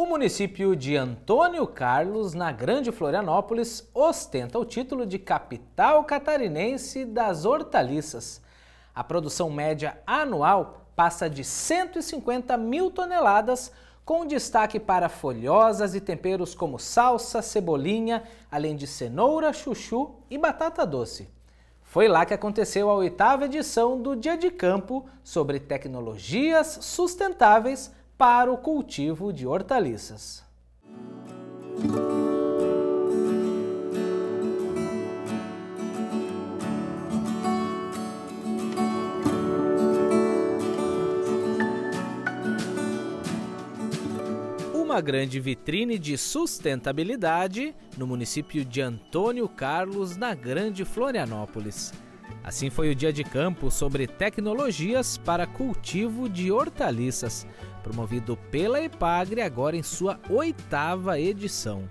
O município de Antônio Carlos, na Grande Florianópolis, ostenta o título de capital catarinense das hortaliças. A produção média anual passa de 150 mil toneladas, com destaque para folhosas e temperos como salsa, cebolinha, além de cenoura, chuchu e batata doce. Foi lá que aconteceu a oitava edição do Dia de Campo sobre tecnologias sustentáveis para o cultivo de hortaliças. uma grande vitrine de sustentabilidade no município de Antônio Carlos, na Grande Florianópolis. Assim foi o dia de campo sobre tecnologias para cultivo de hortaliças, promovido pela Epagre agora em sua oitava edição.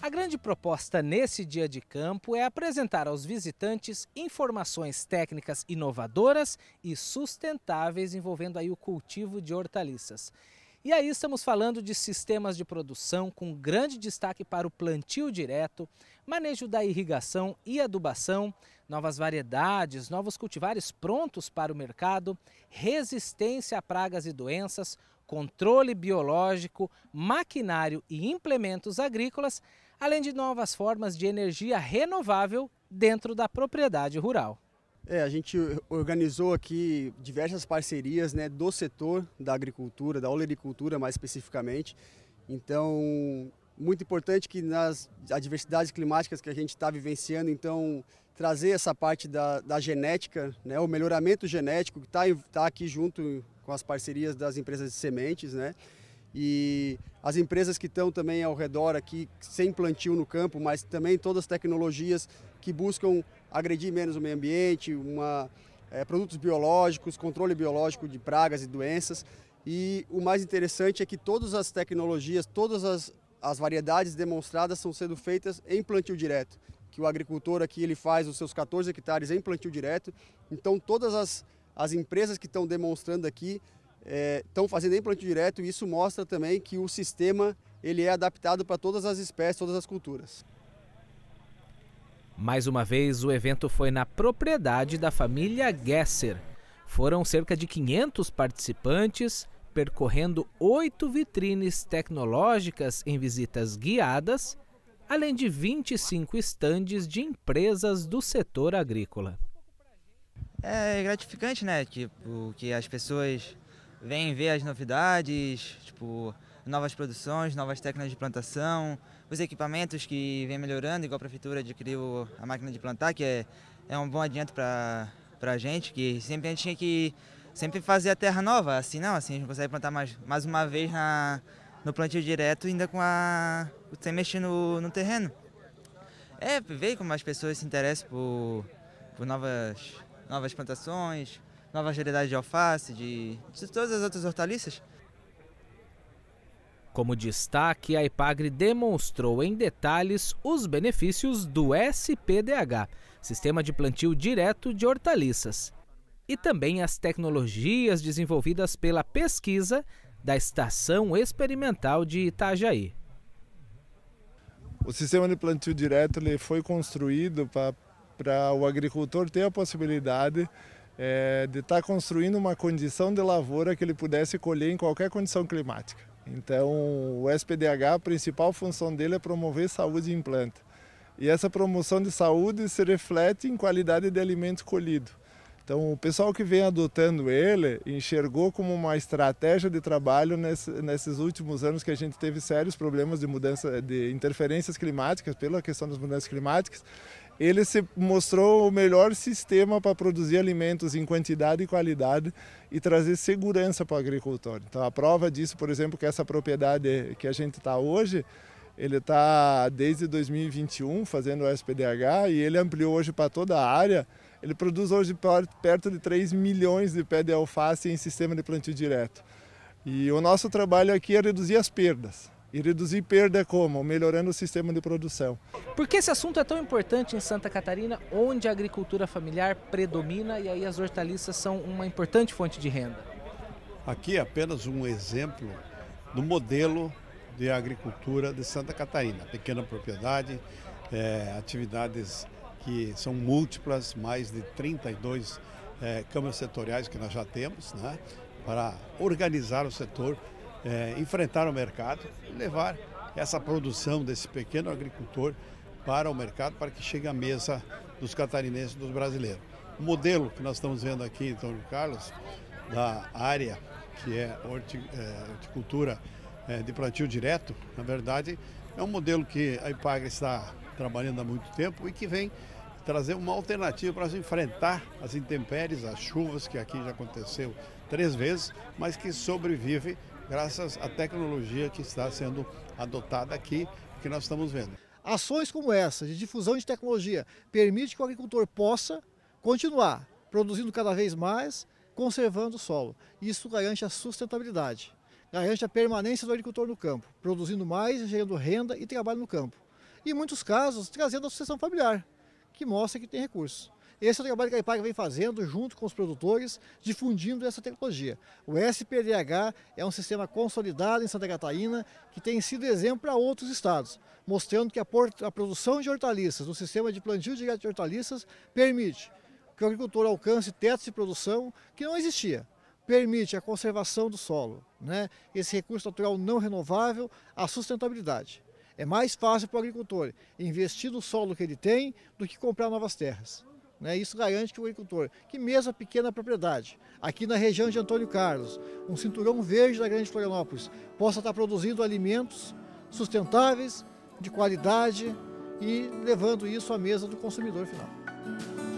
A grande proposta nesse dia de campo é apresentar aos visitantes informações técnicas inovadoras e sustentáveis envolvendo aí o cultivo de hortaliças. E aí estamos falando de sistemas de produção com grande destaque para o plantio direto, manejo da irrigação e adubação, novas variedades, novos cultivares prontos para o mercado, resistência a pragas e doenças, controle biológico, maquinário e implementos agrícolas, além de novas formas de energia renovável dentro da propriedade rural. É, a gente organizou aqui diversas parcerias né, do setor da agricultura, da olericultura mais especificamente. Então, muito importante que nas adversidades climáticas que a gente está vivenciando, então, trazer essa parte da, da genética, né, o melhoramento genético que está tá aqui junto com as parcerias das empresas de sementes, né? E as empresas que estão também ao redor aqui, sem plantio no campo, mas também todas as tecnologias que buscam agredir menos o meio ambiente, uma, é, produtos biológicos, controle biológico de pragas e doenças. E o mais interessante é que todas as tecnologias, todas as, as variedades demonstradas são sendo feitas em plantio direto, que o agricultor aqui ele faz os seus 14 hectares em plantio direto. Então todas as, as empresas que estão demonstrando aqui é, estão é, fazendo em plantio direto e isso mostra também que o sistema ele é adaptado para todas as espécies, todas as culturas. Mais uma vez, o evento foi na propriedade da família Gesser. Foram cerca de 500 participantes, percorrendo oito vitrines tecnológicas em visitas guiadas, além de 25 estandes de empresas do setor agrícola. É gratificante, né? Tipo, que as pessoas vêm ver as novidades, tipo, novas produções, novas técnicas de plantação, os equipamentos que vem melhorando, igual a prefeitura adquiriu a máquina de plantar, que é, é um bom adianto para a gente, que sempre a gente tinha que sempre fazer a terra nova, assim não, assim a gente consegue plantar mais, mais uma vez na, no plantio direto, ainda com a. sem mexer no, no terreno. É, ver como as pessoas se interessam por, por novas, novas plantações, novas variedades de alface, de, de todas as outras hortaliças. Como destaque, a Ipagre demonstrou em detalhes os benefícios do SPDH, Sistema de Plantio Direto de Hortaliças, e também as tecnologias desenvolvidas pela pesquisa da Estação Experimental de Itajaí. O sistema de plantio direto ele foi construído para o agricultor ter a possibilidade é, de estar tá construindo uma condição de lavoura que ele pudesse colher em qualquer condição climática. Então, o SPDH, a principal função dele é promover saúde em planta. E essa promoção de saúde se reflete em qualidade de alimento colhido. Então, o pessoal que vem adotando ele enxergou como uma estratégia de trabalho nesse, nesses últimos anos que a gente teve sérios problemas de mudança, de interferências climáticas, pela questão das mudanças climáticas ele se mostrou o melhor sistema para produzir alimentos em quantidade e qualidade e trazer segurança para o agricultor. Então, a prova disso, por exemplo, que essa propriedade que a gente está hoje, ele está desde 2021 fazendo o SPDH e ele ampliou hoje para toda a área. Ele produz hoje perto de 3 milhões de pé de alface em sistema de plantio direto. E o nosso trabalho aqui é reduzir as perdas. E reduzir perda como? Melhorando o sistema de produção. Por que esse assunto é tão importante em Santa Catarina, onde a agricultura familiar predomina e aí as hortaliças são uma importante fonte de renda? Aqui é apenas um exemplo do modelo de agricultura de Santa Catarina. Pequena propriedade, é, atividades que são múltiplas, mais de 32 é, câmaras setoriais que nós já temos, né, para organizar o setor é, enfrentar o mercado e levar essa produção desse pequeno agricultor para o mercado para que chegue à mesa dos catarinenses e dos brasileiros. O modelo que nós estamos vendo aqui então, Carlos, da área que é, é horticultura é, de plantio direto, na verdade, é um modelo que a IPAGRE está trabalhando há muito tempo e que vem trazer uma alternativa para enfrentar as intempéries, as chuvas que aqui já aconteceu três vezes, mas que sobrevive graças à tecnologia que está sendo adotada aqui, que nós estamos vendo. Ações como essa, de difusão de tecnologia, permite que o agricultor possa continuar produzindo cada vez mais, conservando o solo. Isso garante a sustentabilidade, garante a permanência do agricultor no campo, produzindo mais, gerando renda e trabalho no campo. E, em muitos casos, trazendo a sucessão familiar, que mostra que tem recursos. Esse é o trabalho que a IPAG vem fazendo junto com os produtores, difundindo essa tecnologia. O SPDH é um sistema consolidado em Santa Catarina que tem sido exemplo para outros estados, mostrando que a, a produção de hortaliças, o sistema de plantio direto de hortaliças, permite que o agricultor alcance tetos de produção que não existia permite a conservação do solo, né? esse recurso natural não renovável, a sustentabilidade. É mais fácil para o agricultor investir no solo que ele tem do que comprar novas terras. Né? Isso garante que o agricultor, que mesmo a pequena propriedade, aqui na região de Antônio Carlos, um cinturão verde da Grande Florianópolis, possa estar produzindo alimentos sustentáveis, de qualidade e levando isso à mesa do consumidor final.